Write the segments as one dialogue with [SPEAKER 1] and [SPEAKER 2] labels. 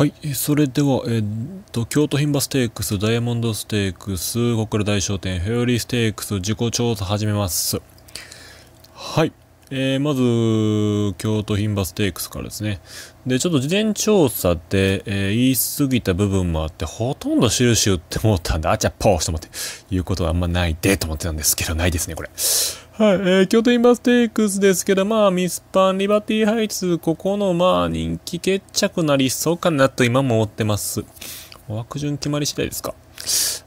[SPEAKER 1] はい、それでは、えっと、京都牝馬ステークス、ダイヤモンドステークス、小倉大商店、フェオリーステークス、自己調査始めます。はい、えー、まず、京都牝馬ステークスからですね。で、ちょっと事前調査で、えー、言い過ぎた部分もあって、ほとんど印打ってもうたんで、あちゃっぽーちょっと待って、言うことはあんまないで、と思ってたんですけど、ないですね、これ。はい、えー、京都インバーステークスですけど、まあ、ミスパン、リバティハイツ、ここの、まあ、人気決着なりそうかなと今も思ってます。枠順決まり次第ですか。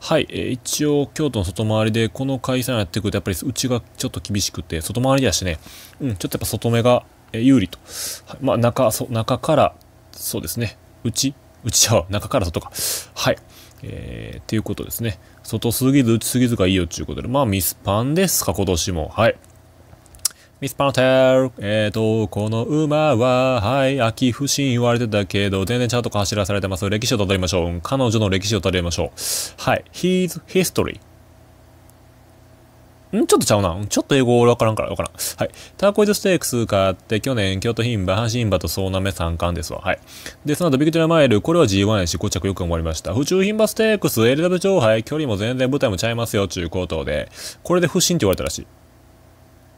[SPEAKER 1] はい、えー、一応、京都の外回りで、この開催にやってくると、やっぱり、うちがちょっと厳しくて、外回りだしね、うん、ちょっとやっぱ外目が、えー、有利と。はい、まあ、中、そ、中から、そうですね、うち、うちは、う、中から外か。はい。えー、っていうことですね。外すぎず、内すぎずがいいよっていうことで、まあ、ミスパンですか、今年も。はい。ミスパンテール、えっ、ー、と、この馬は、はい、秋不振言われてたけど、全然チャートか走らされてます。歴史をたどりましょう。彼女の歴史をたどりましょう。はい、his history んちょっとちゃうな。ちょっと英語俺わからんからわからん。はい。ターコイズステークス買って、去年、京都牝馬、阪神馬と総なめ3冠ですわ。はい。で、その後、ビクトリアマイル、これは G1 やし、5着よく終わりました。府中牝馬ステークス、LW 上杯、距離も全然舞台もちゃいますよ、中高等で。これで不審って言われたらしい。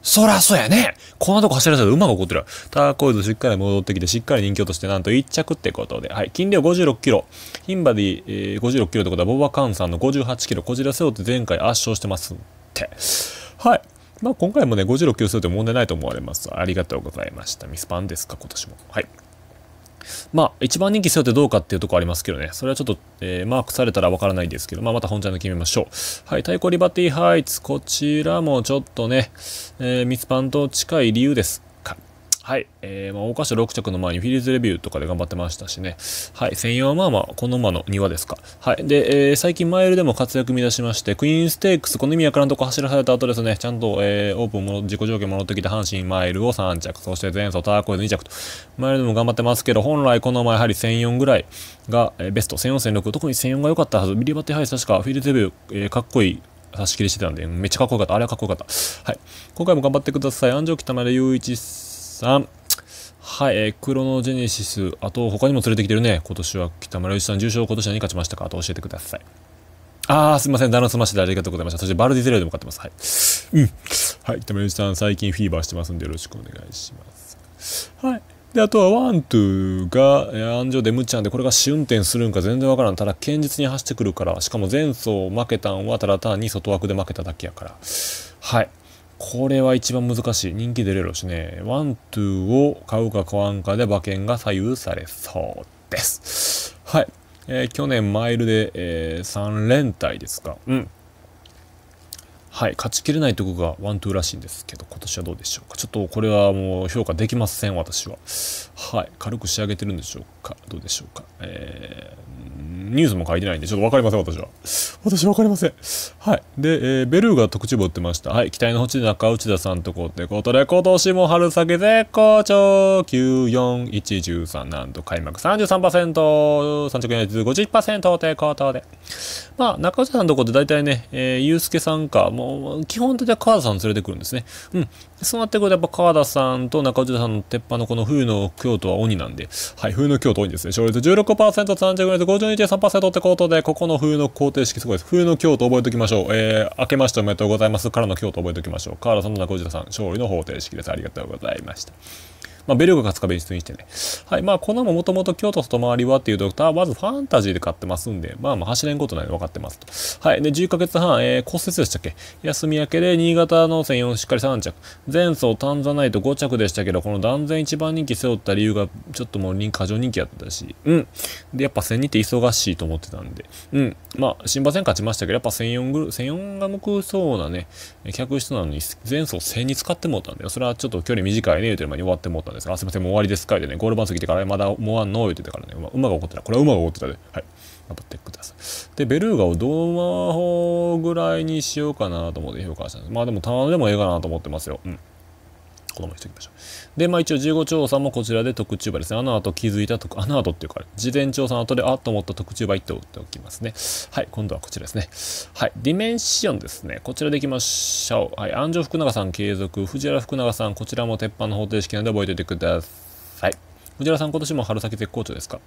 [SPEAKER 1] そらそうやねこんなとこ走らせたら馬が怒ってる。ターコイズしっかり戻ってきて、しっかり人気落として、なんと1着ってことで。はい。金量56キロ。バ馬で、えー、56キロってことは、ボバカンさんの58キロ。こちら背負って前回圧勝してます。。はい。まあ、今回もね、56級数で問題ないと思われます。ありがとうございました。ミスパンですか、今年も。はい。まあ、一番人気背負ってどうかっていうとこありますけどね。それはちょっと、えー、マークされたらわからないですけど、まあ、また本ちゃんで決めましょう。はい、対抗リバティハイツ。こちらもちょっとね、えー、ミスパンと近い理由です。はい。えー、まあ、大箇所6着の前にフィリーズレビューとかで頑張ってましたしね。はい。専用はまあまあ、この馬の庭ですか。はい。で、えー、最近マイルでも活躍見出しまして、クイーンステークス、この意味わからんとこ走らされた後ですね、ちゃんと、えー、オープンも、自己条件戻ってきて、阪神マイルを3着、そして前走ターコイズ2着と、マイルでも頑張ってますけど、本来この前やはり1004ぐらいが、えー、ベスト、1004、1006、特に1004が良かったはず、ビリバテハイ確かフィリーズレビュー、えー、かっこいい差し切りしてたんで、めっちゃかっこよかった。あれはかっこよかった。はい。今回も頑張ってください。安城北まで雄一さん。はい、えー、クロノジェネシス、あと他にも連れてきてるね。今年は北村由さん重賞、今年何勝ちましたかあと教えてください。あー、すいません。ダナスマッシュでありがとうございました。そしてバルディゼロでも買ってます。はい。うん。はい、北村由さん、最近フィーバーしてますんでよろしくお願いします。はい。で、あとはワン、ツーが、えー、安城でむちゃんで、これが試運転するんか全然わからん。ただ、堅実に走ってくるから、しかも前走負けたんは、ただ単に外枠で負けただけやから。はい。これは一番難しい。人気出れるしね。ワン、ツーを買うか買わんかで馬券が左右されそうです。はい。えー、去年マイルで、えー、3連帯ですか。うん。はい、勝ちきれないとこがワントゥーらしいんですけど、今年はどうでしょうか。ちょっとこれはもう評価できません、私は。はい、軽く仕上げてるんでしょうか。どうでしょうか。えー、ニュースも書いてないんで、ちょっとわかりません、私は。私わかりません。はい。で、えー、ベルーが特注部売ってました。はい、期待の星中内田さんとこってことで、今年も春先絶好調 !94113 なんと開幕33%、三着4率50%ってことで。まあ、中内田さんとこって大体ね、えー、ゆうすけさんか、もう基本的には川田さん連れてくるんですね。うん。そうなってくるとやっぱ川田さんと中内田さんの鉄板のこの冬の京都は鬼なんで、はい、冬の京都鬼ですね。勝率16%、30%、52.3%ってことで、ここの冬の工程式すごいです。冬の京都覚えておきましょう。えー、明けましておめでとうございますからの京都覚えておきましょう。川田さんと中内田さん、勝利の方程式です。ありがとうございました。まあ、ベルが勝つか別にしてね。はい。まあ、粉ももともと京都外回りはっていうドクターまずファンタジーで買ってますんで、まあまあ、走れんことないで分かってますと。はい。で、1 0ヶ月半、えー、骨折でしたっけ休み明けで、新潟の専用しっかり3着。前走タンザナイト5着でしたけど、この断然一番人気背負った理由が、ちょっともう人過剰人気やったし、うん。で、やっぱ1000人って忙しいと思ってたんで、うん。まあ、新馬戦勝ちましたけど、やっぱ1004ぐ、1004が向くそうなね、客室なのに、前走1000に使ってもうたんで、それはちょっと距離短いね、言うてる間に終わってもうたんで、ですすみません、もう終わりですかいでね、ゴール板過ぎてから、まだもうあんの言ってたからね、馬馬が怒ってた。これは馬が怒ってたで。はい。頑張ってください。で、ベルーガをどの方ぐらいにしようかなと思って評価したんです。まあでも、ただでもええかなと思ってますよ。うん。このまでしておきましょう。で、まあ一応15調査もこちらで特注場ですね。あの後気づいた特、あの後っていうか、事前調査の後で、あっと思った特注場って打っておきますね。はい、今度はこちらですね。はい、ディメンションですね。こちらでいきましょう。はい、安城福永さん継続、藤原福永さん、こちらも鉄板の方程式なので覚えておいてください。藤原さん、今年も春先絶好調ですか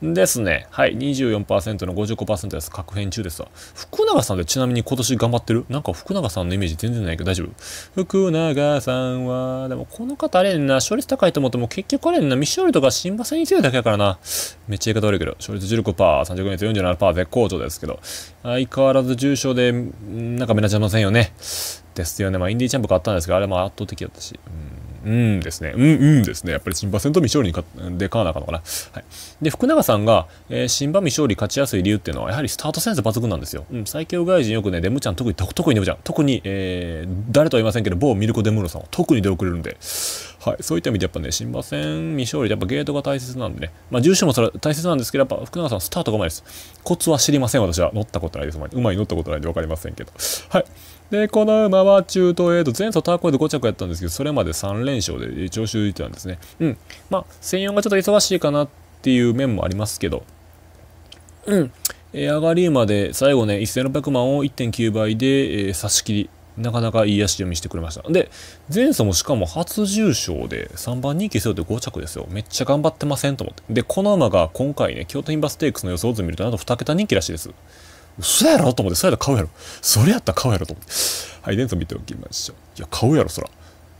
[SPEAKER 1] ですね。はい。24%の55%です。確変中ですわ。福永さんってちなみに今年頑張ってるなんか福永さんのイメージ全然ないけど大丈夫福永さんは、でもこの方あれな、勝率高いと思っても結局あれやな、未勝利とか新馬戦に強いだけやからな。めっちゃ言い方悪いけど、勝率15%、30月47%絶好調ですけど、相変わらず重症で、なんか目立ちませんよね。ですよね。まあ、インディーチャンプ買ったんですけど、あれも圧倒的だったし。うんうんですね。うん、うんですね。やっぱり新馬戦と未勝利にでかわなあかんのかな。はい。で、福永さんが、えー、新馬未勝利勝ちやすい理由っていうのは、やはりスタートセンス抜群なんですよ。うん、最強外人よくね、デムちゃん、特に、特にデムちゃん、特に、えー、誰とは言いませんけど、某ミルコ・デムロさんは特に出遅れるんで、はい、そういった意味でやっぱね、新馬戦未勝利でやっぱゲートが大切なんでね、まあ、住所もそれ大切なんですけど、やっぱ福永さん、スタートがうまいです。コツは知りません、私は。乗ったことないです。うまい乗ったことないんで分かりませんけど。はい。で、この馬は中東へと、前走ターコイド5着やったんですけど、それまで3連勝で調子をいてたんですね。うん。まあ、専用がちょっと忙しいかなっていう面もありますけど、うん。えー、上がり馬で最後ね、1600万を1.9倍で、えー、差し切り。なかなかいい足読みしてくれました。で、前走もしかも初重賞で3番人気背負って5着ですよ。めっちゃ頑張ってませんと思って。で、この馬が今回ね、京都インバステークスの予想図見るとなんと2桁人気らしいです。嘘やろと思って、そうやったら買うやろ。それやったら買うやろと思って。はい、電ン見ておきましょう。いや、買うやろ、そら。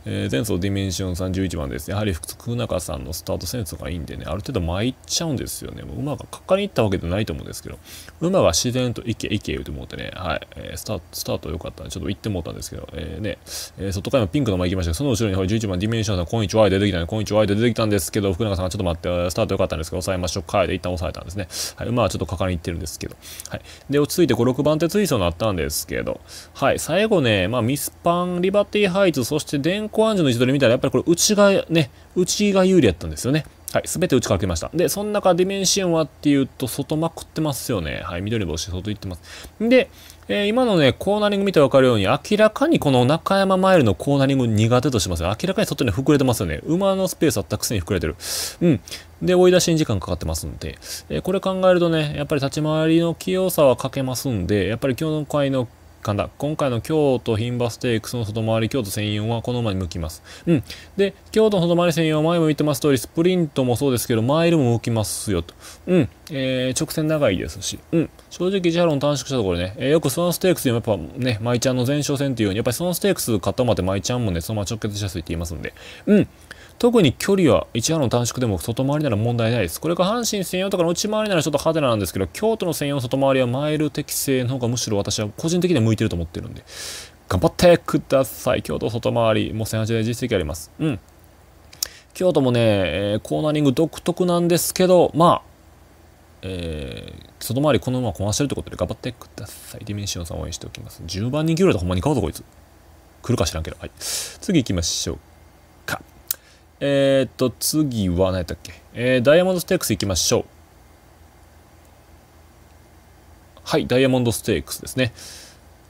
[SPEAKER 1] えー、前走ディメンション31番ですね、やはり福中さんのスタートセンスがいいんでね、ある程度参っちゃうんですよね。もう馬がかかりに行ったわけじゃないと思うんですけど、馬が自然と行け行け言うて思ってね、はい、えー、スタート、スタート良かったんで、ちょっと行ってもうたんですけど、えー、ね、えー、外からのピンクの前行きましたけど、その後ろにほら11番ディメンションさん、今一は出てきたね、今一は出てきたんですけど、福中さんがちょっと待って、スタート良かったんですけど、抑えましょうか、で一旦抑えたんですね。はい、馬はちょっとかかりに行ってるんですけど、はい。で、落ち着いて5、6番手追走になったんですけど、はい、最後ね、まあ、ミスパン、リバティハイツ、そして電先行暗示の位置取り見たら、やっぱりこれ内がね、内が有利やったんですよね。はい、すべて打ちかけました。で、その中、ディメンシオンはっていうと、外まくってますよね。はい、緑星、外行ってます。で、えー、今のね、コーナリング見てわかるように、明らかにこの中山マイルのコーナリング苦手としますよ。明らかに外に膨れてますよね。馬のスペースあったくせに膨れてる。うん。で、追い出しに時間かかってますんで、えー、これ考えるとね、やっぱり立ち回りの器用さはかけますんで、やっぱり今日の回の神田今回の京都牝馬ステークスの外回り京都専用はこの馬に向きます。うん。で、京都の外回り専用は前も言ってます通り、スプリントもそうですけど、マイルも動きますよと。うん。えー、直線長いですし、うん。正直、ジャロン短縮したところね、えー、よくそのンステークスでもやっぱね、舞ちゃんの前哨戦っていうように、やっぱりそのンステークス買ったまってマちゃんもね、そのまま直結しやすいって言いますんで、うん。特に距離は1波の短縮でも外回りなら問題ないです。これが阪神専用とかの内回りならちょっと派手なんですけど、京都の専用外回りはマイル適正の方がむしろ私は個人的には向いてると思ってるんで、頑張ってください。京都外回り、もう1 0 0で実績あります。うん。京都もね、えー、コーナリング独特なんですけど、まあ、えー、外回りこのまま壊してるってことで頑張ってください。ディミニシオンさん応援しておきます。10番人気ぐらいでほんまに買うぞこいつ。来るか知らんけど。はい。次行きましょう。えっ、ー、と、次は何やったっけえー、ダイヤモンドステークスいきましょう。はい、ダイヤモンドステークスですね。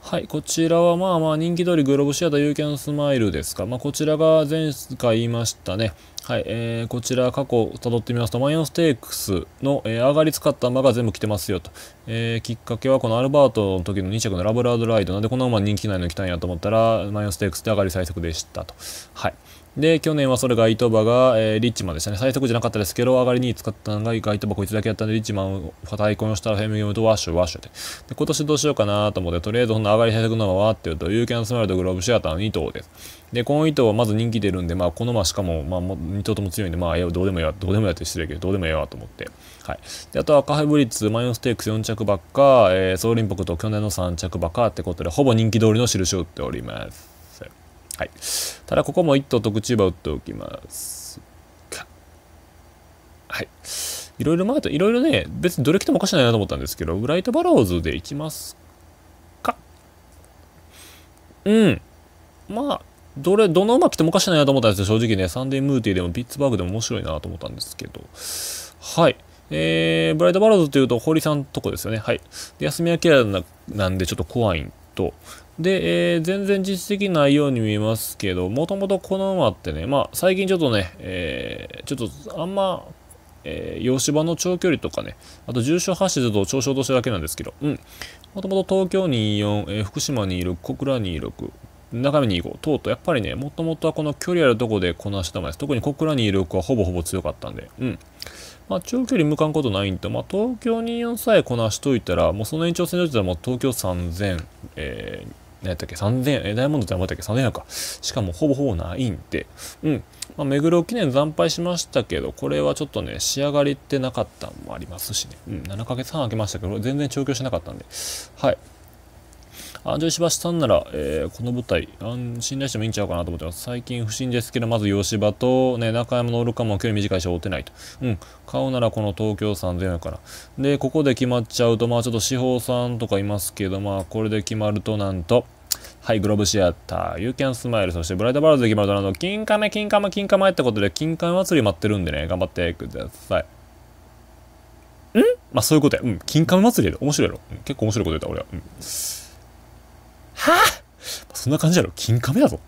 [SPEAKER 1] はい、こちらはまあまあ人気通りグローブシアター You Can s m ですか。まあ、こちらが前回言いましたね。はい、えー、こちら過去辿ってみますと、マイオンステークスの、えー、上がり使った馬が全部来てますよと。えー、きっかけはこのアルバートの時の2着のラブラードライド。なんでこの馬人気ないの来たんやと思ったら、マイオンステークスで上がり最速でしたと。はい。で、去年はそれがイトバが、えー、リッチマンでしたね。最速じゃなかったですけど、上がりに使ったのがイトバこいつだけやったんで、リッチマンを対抗したらフェムゲームとワッシュワッシュで。で、今年どうしようかなと思って、とりあえずこの上がり最速のままっていうと、ユーキャンスマイルとグローブシアターの2頭です。で、この2頭はまず人気出るんで、まあ、このましかも、まあ、2頭とも強いんで、まあ、どうでもやどうでもやって失礼けど、どうでもええわと思って。はい。で、あとはカフェブリッツ、マイオンステークス4着ばっか、えー、ソウリンポクと去年の3着ばっかってことで、ほぼ人気通りの印を打っております。はい、ただここも一頭特注馬打っておきますかはいいろいろ前といろいろね別にどれ来てもおかしくないなと思ったんですけどブライトバローズでいきますかうんまあどれどの馬来てもおかしくないなと思ったんですよ正直ねサンデームーティーでもピッツバーグでも面白いなと思ったんですけどはいえー、ブライトバローズというと、堀さんとこですよね。はい。で、休み明けなんでちょっと怖いんと。で、えー、全然実績ないように見えますけど、もともとこの馬ってね、まあ最近ちょっとね、えー、ちょっとあんま、えー、洋芝の長距離とかね、あと重症発出と長落としただけなんですけど、うん。もともと東京24、えー、福島26、小倉26、中身に行こう。とうとう、やっぱりね、もともとはこの距離あるとこでこなしたまです。特に小倉26はほぼほぼ強かったんで、うん。まあ、長距離向かんことないんで、まあ、東京24さえこなしといたら、もうその延長線上でもう東京3000、えー、何やったっけ ?3000、えー、ダイヤモンドって何やったっけ ?3000 円か。しかもほぼほぼないんで、うん。まあ、目黒記念惨敗しましたけど、これはちょっとね、仕上がりってなかったのもありますしね。うん、7ヶ月半空けましたけど、全然調教しなかったんで。はい。安城石橋さんなら、えー、この舞台信頼してもいいんちゃうかなと思ってます最近不審ですけどまず吉場と、ね、中山の愚かも距離短いし追てないとうん買うならこの東京3000円かなでここで決まっちゃうとまあちょっと司法さんとかいますけどまあこれで決まるとなんとはい、グローブシアター、ユーキャンスマイル、そしてブライトバラーズで決まるとなと、金亀、金亀、金亀ってことで、金亀祭り待ってるんでね、頑張ってください。んまあそういうことや。うん、金亀祭りやで。面白いやろ。結構面白いこと言った、俺は。うんはあそんな感じやろ金亀だぞ。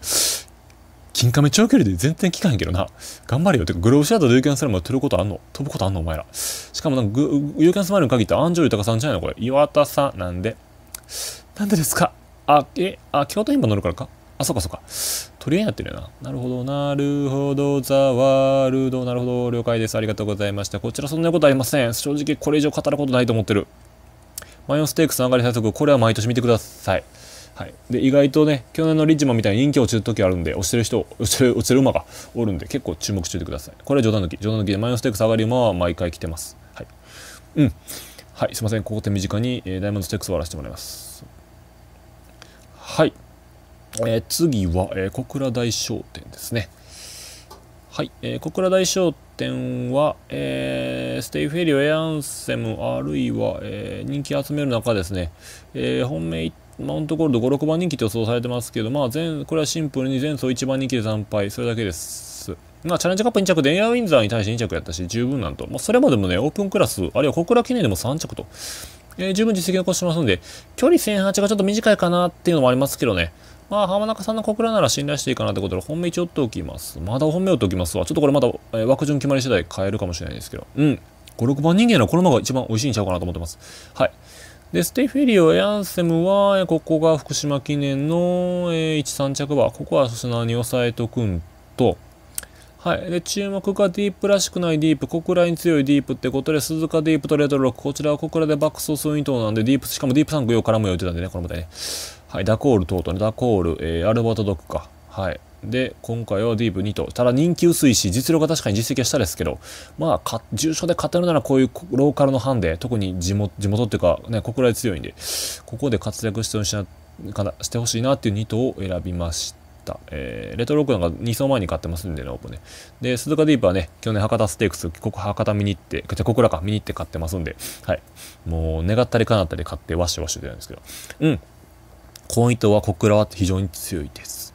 [SPEAKER 1] 金亀長距離で全然効かへんけどな。頑張れよ。てか、グローブシアートでユーキャンスマイルも取ることあんの飛ぶことあんのお前ら。しかもなんかユーキャンスマイルに限って安タ豊さんじゃないのこれ。岩田さん。なんでなんでですかあ、え、あ、京都ン馬乗るからかあ、そうかそうか。取り合いになってるよな。なるほど、なるほど、ザワールド。なるほど、了解です。ありがとうございました。こちらそんなことありません。正直これ以上語ることないと思ってる。マヨオンステークスの上がり早速、これは毎年見てください。はい、で意外とね去年のリッチマンみたいに人気落ちる時あるんで落ちてる人落ちてる落ちる馬がおるんで結構注目しててくださいこれは冗談抜き冗談抜きでマイナステーク下がり馬は毎回来てます、はい、うんはいすいませんここ手短に、えー、ダイヤモンドステークス終わらせてもらいますはい、えー、次は、えー、小倉大商店ですねはい、えー、小倉大商店は、えー、ステイフェリオエアンセムあるいは、えー、人気集める中ですね、えー、本命1今のところ56番人気と予想されてますけど、まあ全、これはシンプルに前走1番人気で惨敗、それだけです。まあ、チャレンジカップ2着でエアウィンザーに対して2着やったし、十分なんと。まあ、それまでもね、オープンクラス、あるいは小倉記念でも3着と、えー、十分実績残してますんで、距離1008がちょっと短いかなっていうのもありますけどね。まあ、浜中さんの小倉なら信頼していいかなってことで、本命一応打っておきます。まだ本命打っておきますわ。ちょっとこれまだ、えー、枠順決まり次第変えるかもしれないですけど。うん。5、6番人間のこのまが一番美味しいんちゃうかなと思ってます。はい。で、ステフェリオ、エアンセムは、ここが福島記念の、えー、1、3着馬。ここは粗品に抑えとくんと、はい。で、注目がディープらしくないディープ、小倉に強いディープってことで、鈴鹿ディープとレトドロック。こちらは小倉でバックソース2等なんで、ディープ、しかもディープ3区よう絡むよってたんでね、この舞台ね。はい。ダコール等々ね、ダコール、えー、アルバートドックか。はい。で、今回はディープ2と。ただ人気薄いし、実力は確かに実績はしたですけど、まあか、重賞で勝てるならこういうローカルの班で、特に地元、地元っていうか、ね、倉で強いんで、ここで活躍してほしいな、ししいなっていう2頭を選びました。えー、レトロークなんか2走前に買ってますんでね、オープンね。で、鈴鹿ディープはね、去年博多ステークス、ここ博多見に行って、じゃここか、見に行って買ってますんで、はい。もう、願ったりかなったり買って、ワしシしワシュるんですけど、うん。今糸は小倉は非常に強いです。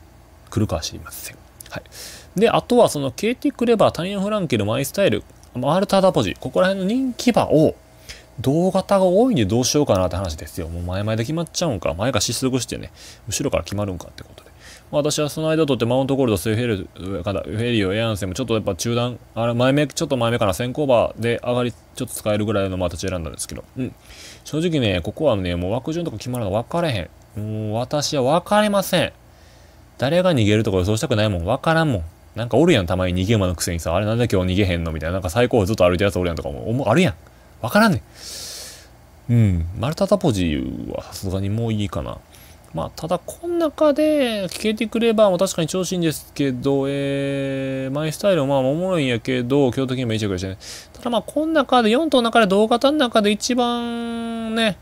[SPEAKER 1] 来るかは知りません。はい。で、あとはその KT クレバー、タニアンフランケル、マイスタイル、マルタダポジ、ここら辺の人気馬を同型が多いんでどうしようかなって話ですよ。もう前々で決まっちゃうんか。前が失速してね、後ろから決まるんかってことで。まあ、私はその間とってマウントゴールド、セーフェル、フェリオ、エアンセもちょっとやっぱ中段、あれ前目、ちょっと前目かな、先行馬で上がり、ちょっと使えるぐらいの形選んだんですけど、うん。正直ね、ここはね、もう枠順とか決まるの分かれへん。もう私は分かれません。誰が逃げるとか予想したくないもん。わからんもん。なんかおるやん、たまに逃げ馬のくせにさ、あれなんで今日逃げへんのみたいな。なんか最高ずっと歩いてるやつおるやんとかも、あるやん。わからんねん。うん。丸太タポジはさすがにもういいかな。まあ、ただ、こん中で、聞けてくれば、も確かに調子いいんですけど、えー、マイスタイルもまあ、おもろいんやけど、京都金もいい着でしたね。ただまあ、こん中で、4頭の中で、同型の中で一番ね、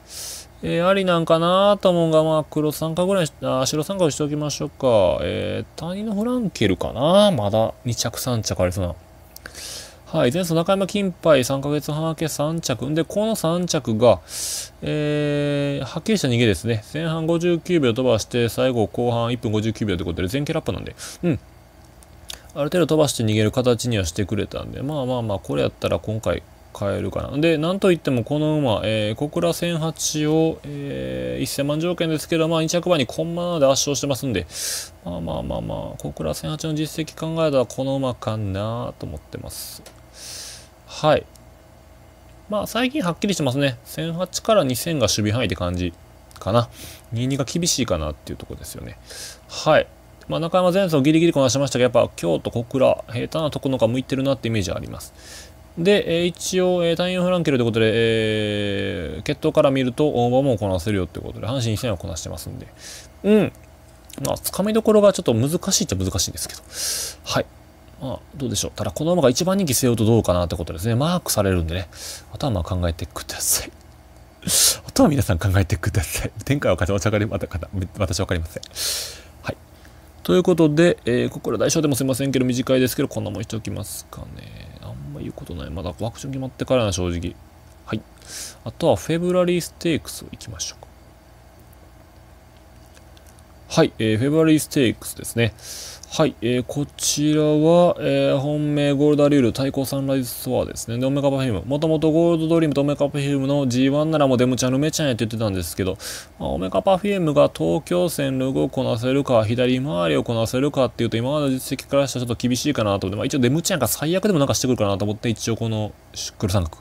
[SPEAKER 1] えー、ありなんかなと思うが、まあ、黒参加ぐらい、あ白参加をしておきましょうか。えー、谷のフランケルかなまだ2着3着ありそうな。はい、前走中山金杯3ヶ月半明け3着。んで、この3着が、えー、はっきりした逃げですね。前半59秒飛ばして、最後後半1分59秒ってことで、全キラップなんで。うん。ある程度飛ばして逃げる形にはしてくれたんで、まあまあまあ、これやったら今回、買えるかな。で、なんといってもこの馬、えー、小倉1008を、えー、1000万条件ですけど、まあ2着馬にコンマで圧勝してますんで、まあまあまあまあ、小倉1008の実績考えたらこの馬かなと思ってます。はい。まあ最近はっきりしてますね。1008から2000が守備範囲って感じかな。22が厳しいかなっていうとこですよね。はい。まあ、中山前走ギリギリこなしましたけど、やっぱ京都、小倉、下手なところが向いてるなってイメージはあります。で、え一応、え単位フランケルということで、えー、血統から見ると大場もこなせるよってことで、阪神戦はこなしてますんで。うん。まあ、つかみどころがちょっと難しいっちゃ難しいんですけど。はい。まあ、どうでしょう。ただ、この馬が一番人気せようとどうかなってことですね。マークされるんでね。あとはまあ考えてください。あとは皆さん考えてください。展開は私はわかりません。はい。ということで、えー、ここから大償でもすいませんけど、短いですけど、こんなもんしておきますかね。ま言うことない。まだワクチン決まってからな、正直。はい。あとは、フェブラリーステークスをいきましょうか。はい、えー、フェブラリーステークスですね。はい、えー、こちらは、えー、本命ゴールドアリュール対抗サンライズソアですね。で、オメカパフィウム。もともとゴールドドリームとオメカパフィウムの G1 ならもうデムちゃん、メちゃんやって言ってたんですけど、まあ、オメカパフィウムが東京戦ルーをこなせるか、左回りをこなせるかっていうと、今までの実績からしたらちょっと厳しいかなと思って、まあ一応デムちゃんが最悪でもなんかしてくるかなと思って、一応このシュックル三角。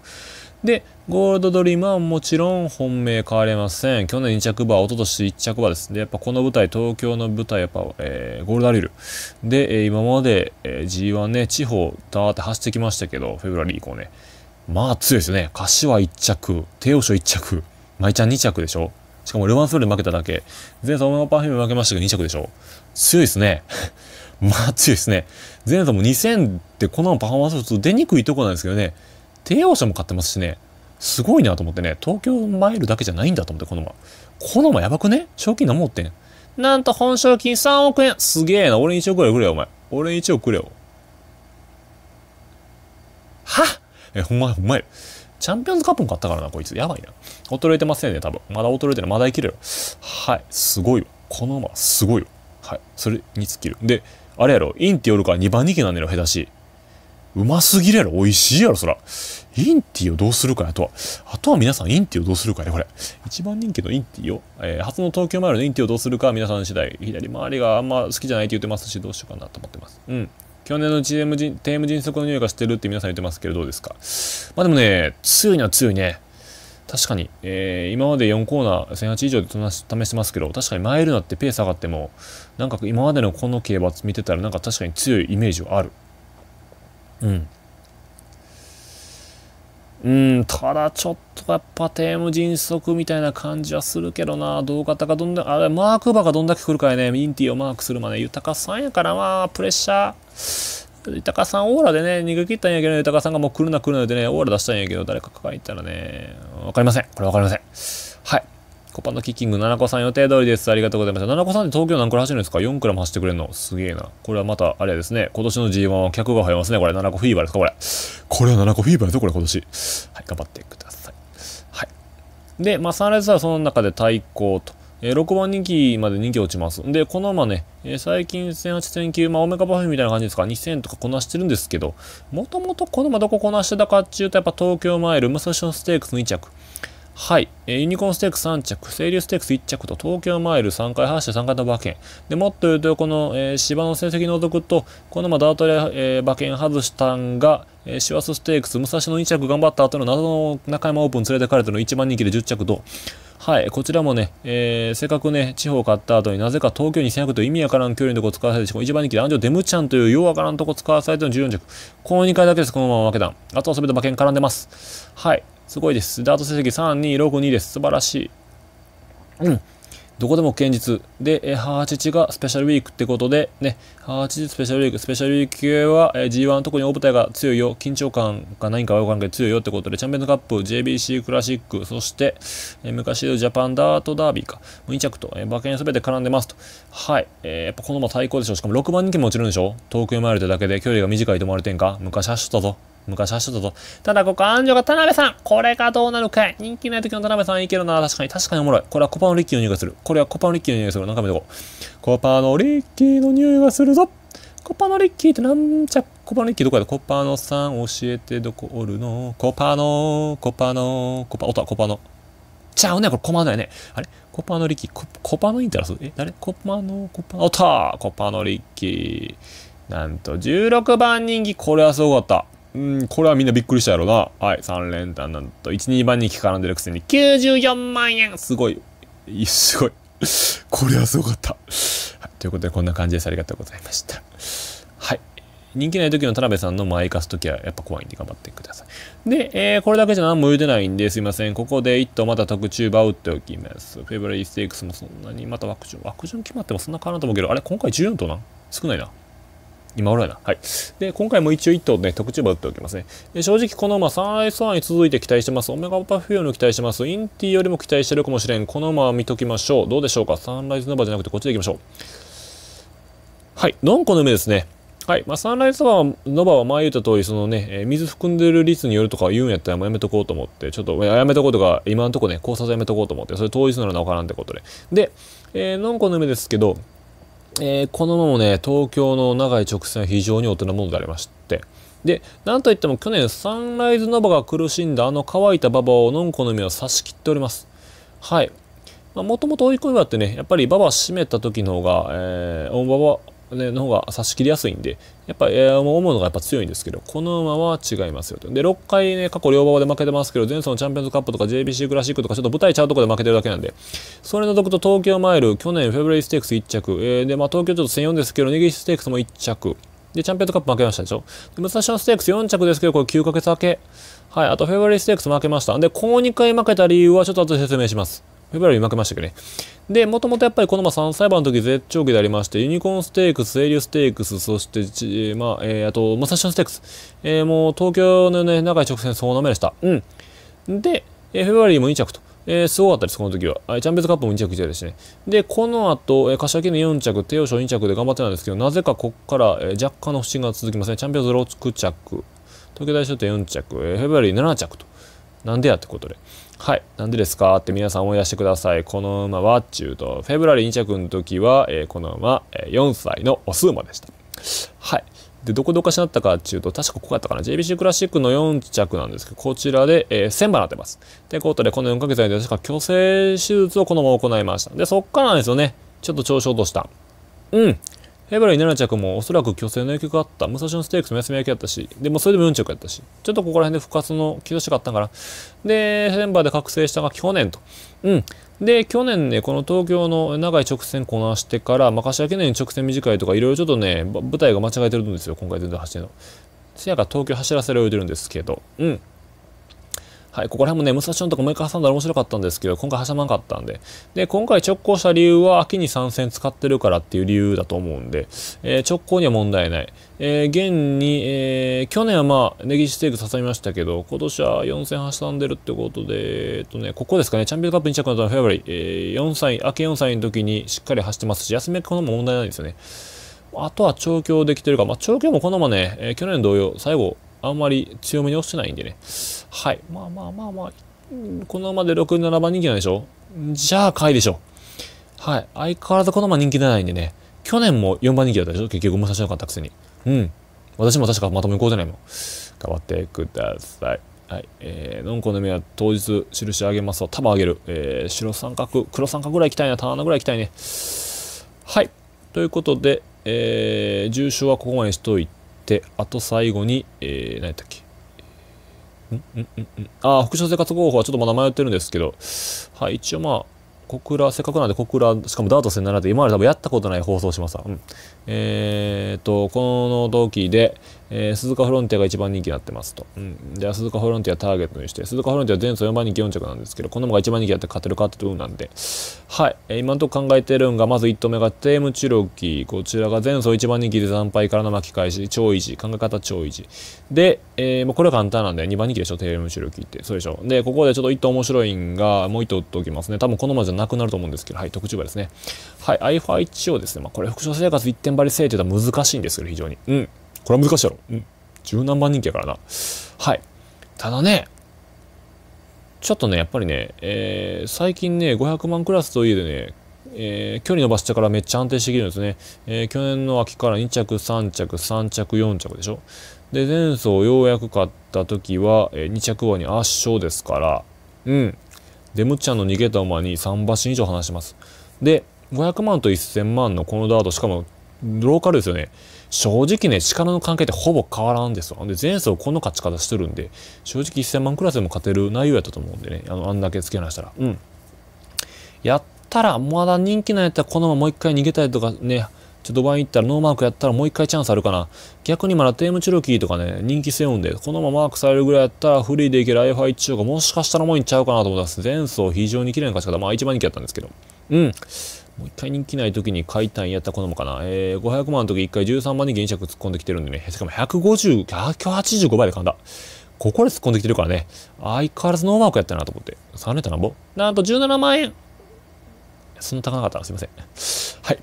[SPEAKER 1] で、ゴールドドリームはもちろん本命変われません。去年2着馬、一昨年1着馬ですね。やっぱこの舞台、東京の舞台、やっぱ、えー、ゴールドアリル。で、えー、今まで、えー、G1 ね、地方ダーって走ってきましたけど、フェブラリー以降ね。まあ強いですよね。柏1着、帝王賞1着、舞ちゃん2着でしょ。しかもルマンスルー負けただけ。前走もパーフィーム負けましたけど2着でしょ。強いですね。まあ強いですね。前走も2000ってこのパフォーマンス出にくいとこなんですけどね。帝王車も買ってますしね、すごいなと思ってね、東京マイルだけじゃないんだと思って、この馬。この馬やばくね賞金何持ってんなんと本賞金3億円すげえな。俺に1億くらいくれよ、お前。俺に1億くれよ。はえ、ほんま、ほんまや。チャンピオンズカップも買ったからな、こいつ。やばいな。衰えてませんね、多分。まだ衰えてる。まだ生きるよ。はい。すごいわ。この馬、すごいわ。はい。それに尽きる。で、あれやろ。インってオるから2番人気なんだやろ、下手し。うますぎるやろ。美味しいやろ、そら。インティをどうするかや。あとは、あとは皆さんインティをどうするかね、これ。一番人気のインティを、えー、初の東京マイルのインティをどうするか皆さん次第。左回りがあんま好きじゃないって言ってますし、どうしようかなと思ってます。うん。去年の GM 人、テーム迅速の匂いがしてるって皆さん言ってますけど、どうですかまあでもね、強いのは強いね。確かに、えー、今まで4コーナー1008以上で試してますけど確かにマイルナってペース上がってもなんか今までのこの競馬見てたらなんか確かに強いイメージはあるうんうんただちょっとやっぱテーム迅速みたいな感じはするけどなどうかとかどんだあれマークバがどんだけ来るかやねミンティをマークするまで豊さんやからまあプレッシャー豊さんオーラでね逃げ切ったんやけど、豊さんがもう来るな来るなでねオーラ出したんやけど誰か書いたらね分かりませんこれ分かりませんコパのキッキング、七コさん予定通りです。ありがとうございました。七コさんって東京何クラ走るんですか ?4 クラも走ってくれるのすげえな。これはまた、あれですね。今年の G1 は客が入りますね。これ、七コフィーバーですかこれ。これは七コフィーバーですよ、これ今年。はい、頑張ってください。はい。で、まあ、サンライズはその中で対抗と。えー、6番人気まで人気落ちます。で、この馬ね、えー、最近1000、8009、まあ、オメガパフィみたいな感じですか、2000とかこなしてるんですけど、もともとこの馬どここなしてたかっていうと、やっぱ東京マイル、武蔵野ステークス2着。はい、えー、ユニコーンステークス3着、セイリューステークス1着と東京マイル3回発て3回の馬券。で、もっと言うと、この、えー、芝の成績除くと、このまダートレ、えー、馬券外したんが、えー、シュワスステークス、武蔵野2着頑張った後の謎の中山オープン連れてかれての1番人気で10着と、はい、こちらもね、えー、せっかくね、地方買った後になぜか東京200と意味わからん距離のとこ使わされて、1番人気で安城デムちゃんというようわからんとこ使わされての14着。この2回だけです、このまま負けた。あとは全て馬券絡んでます。はい。すごいです。ダート成績3262です。素晴らしい。うん。どこでも堅実。で、え母父がスペシャルウィークってことで、ね、母父スペシャルウィーク、スペシャルウィーク系は、え G1 特に大舞台が強いよ、緊張感が何かんかわからんけど強いよってことで、チャンピオンズカップ、JBC クラシック、そして、え昔のジャパンダートダービーか、2着と、え馬券すべて絡んでますと。はい、えー、やっぱこの馬最高でしょ。しかも6番人気も落ちるんでしょ東京マイルってだけで距離が短いと思われてんか昔走ったぞ。昔走ったと。ただ、ここ、安城が田辺さんこれがどうなるかい人気ない時の田辺さんいけるな。確かに、確かにおもろい。これはコパのリッキーの匂いがする。これはコパのリッキーの匂いがする。何回もこう。コパのリッキーの匂いがするぞコパのリッキーってなんちゃ、コパのリッキーどこやコパのさん教えてどこおるのコパの、コパの、コパ、音はコパの。ちゃうね、これコマのやね。あれコパのリッキー、ココパのインタラスえ、誰コパの、コパ、おったコパのリッキー。なんと、16番人気、これはすごかった。うん、これはみんなびっくりしたやろな。はい、3連単なんと、1、2番人気絡んでるくせに94万円すごい。すごい。これはすごかった。はい、ということで、こんな感じです。ありがとうございました。はい。人気ない時の田辺さんの前かすきはやっぱ怖いんで頑張ってください。で、えー、これだけじゃ何も言うてないんですいません。ここで一頭また特注場打っておきます。フェブラリーステークスもそんなに、また枠順、枠順決まってもそんな変わらんと思うけど、あれ今回14頭なん少ないな。今頃やな。はい。で、今回も一応一頭ね、特注馬打っておきますね。で正直この馬 3S1 に続いて期待してます。オメガパフューム期待してます。インティよりも期待してるかもしれん。この馬は見ときましょう。どうでしょうかサンライズの馬じゃなくてこっちでいきましょう。はい。ノンコの目ですね。はい。まあ、サンライズバーノバは前言った通り、そのね、えー、水含んでる率によるとか言うんやったらもうやめとこうと思って、ちょっと、やめとこうとか、今のとこね、考察やめとこうと思って、それ当日ならなおからんってことで。で、えー、ノンコの目ですけど、えー、このままね、東京の長い直線は非常に大人ものでありまして、で、なんといっても去年サンライズナバが苦しんだあの乾いた馬場をのんこの実を差し切っております。はい。もともと追い込み馬ってね、やっぱり馬場閉めた時の方が、えー、オンの方が差し切りやすいんで、やっぱ、えー、思うのがやっぱ強いんですけど、この馬は違いますよと。で、6回ね、過去両馬で負けてますけど、前走のチャンピオンズカップとか JBC クラシックとか、ちょっと舞台ちゃうとこで負けてるだけなんで、それのとくと東京マイル、去年フェブレイステークス1着、えー、で、まあ東京ちょっと1004ですけど、ネギステークスも1着、で、チャンピオンズカップ負けましたでしょ。で、武蔵野ステークス4着ですけど、これ9ヶ月明け。はい、あとフェブレイステークス負けました。で、この2回負けた理由はちょっと後で説明します。フェブラリー負けましたけどね。で、もともとやっぱりこのま3歳馬の時絶頂期でありまして、ユニコーンステークス、エリューステークス、そして、まあ、えー、あと、シ蔵ンステークス。えー、もう東京のね、長い直線そうなめでした。うん。で、えー、フェブラリーも2着と。えー、すごかったです、この時は。チャンピオンズカップも2着以上ですね。で、この後、えー、柏木の4着、帝王賞2着で頑張ってたんですけど、なぜかここから、えー、若干の不振が続きますね。チャンピオンズ6着、東京大賞典4着、えー、フェブラリー7着と。なんでやってことで。はい。なんでですかって皆さん思い出してください。この馬は、うと、フェブラリー2着の時は、えー、この馬、えー、4歳のオス馬でした。はい。で、どこどかしなったかっていうと、確かここやったかな。JBC クラシックの4着なんですけど、こちらで、えー、1000馬なってます。ってことで、この4ヶ月間で確か虚勢手術をこのまま行いました。で、そっからなんですよね。ちょっと調子落とした。うん。エブラリ7着もおそらく去勢の影響があった。武蔵野ステークスも休み明けやったし、でもそれでも4着やったし、ちょっとここら辺で復活のがしかったんかな。で、メンバーで覚醒したが去年と。うん。で、去年ね、この東京の長い直線こなしてから、まあ、柏記念に直線短いとか、いろいろちょっとね、舞台が間違えてるんですよ。今回全然走ってるの。せやから東京走らせられてるんですけど。うん。はい、ここら辺もね、武蔵野とかもう一回挟んだら面白かったんですけど、今回挟まなかったんで。で、今回直行した理由は、秋に3戦使ってるからっていう理由だと思うんで、えー、直行には問題ない。えー、現に、えー、去年はまあ、ネギステーク挟みましたけど、今年は4戦挟んでるってことで、えっとね、ここですかね、チャンピオンカップ2着のフェブリー、え4歳、秋け4歳の時にしっかり走ってますし、休み明けこのも問題ないんですよね。あとは調教できてるか、まあ、調教もこのままね、えー、去年同様、最後、あんまり強めに押してないんでね。はい。まあまあまあまあ、このままで6、7番人気ないでしょじゃあ、買いでしょ。はい。相変わらずこのまま人気出ないんでね。去年も4番人気だったでしょ結局、武蔵なかったくせに。うん。私も確かまともにこうじゃないもん。頑張ってください。はい。えー、のんこの目は当日、印あげますわ。束あげる。えー、白三角、黒三角ぐらい行きたいな。棚ぐらい行きたいね。はい。ということで、えー、重症はここまでしといて、て、あと最後に、えー、何やったっけ。んんんんああ、所生活方法はちょっとまだ迷ってるんですけど、はい、一応まあ、小倉、せっかくなんで小倉、しかもダート戦7で今まで多分やったことない放送しますわ。うん、えー、っと、この同期で、えー、鈴鹿フロンティアが一番人気になってますと。うん、じゃあ鈴鹿フロンティアターゲットにして、鈴鹿フロンティア前走4番人気4着なんですけど、この馬が一番人気だって勝てるかってとこなんで、はい、えー、今のところ考えてるんが、まず1投目がテームチロキー、こちらが前走1番人気で惨敗からの巻き返し、超維持、考え方超維持。で、えー、もうこれは簡単なんで、2番人気でしょ、テームチロキーって。そうでしょ。で、ここでちょっと1投面白いんが、もう1投打っておきますね。多分この馬じゃなくなると思うんですけど、はい、特注馬ですね。はい、アイファチをですね、まあ、これ、副賞生活1点張り制というのは難しいんですけど、非常に。うん。これは難しいやろう。ん。十何万人気やからな。はい。ただね、ちょっとね、やっぱりね、えー、最近ね、500万クラスといえでね、えー、距離伸ばしてからめっちゃ安定してきてるんですね。えー、去年の秋から2着、3着、3着、4着でしょ。で、前走ようやく買った時は、えー、2着王に圧勝ですから、うん。デムちゃんの逃げた馬に3馬身以上離します。で、500万と1000万のこのダート、しかもローカルですよね。正直ね、力の関係ってほぼ変わらんですよ。で、前走この勝ち方してるんで、正直1000万クラスでも勝てる内容やったと思うんでね、あの、あんだけ付けなしたら。うん。やったら、まだ人気なんやったら、このままもう一回逃げたいとかね、ちょっとバイン行ったらノーマークやったらもう一回チャンスあるかな。逆にまだテームチロキーとかね、人気背負うんで、このままマークされるぐらいやったらフリーでいける IFI 中がもしかしたらもういっちゃうかなと思ったす。前走非常に綺麗な勝ち方、まあ一番人気やったんですけど。うん。もう一回人気ない時に買いたいんやったら好むかな。えー、500万の時一回13万に原尺突っ込んできてるんでね。しかも150、185倍で噛んだ。ここで突っ込んできてるからね。相変わらずノーマークやったなと思って。3連単なんぼなんと17万円そんな高かったすいません。はい。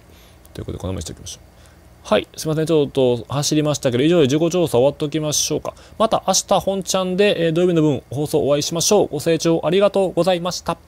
[SPEAKER 1] ということで、このままにしておきましょう。はい。すいません。ちょっと走りましたけど、以上で自己調査終わっておきましょうか。また明日本ちゃんで、えー、土曜日の分放送お会いしましょう。ご清聴ありがとうございました。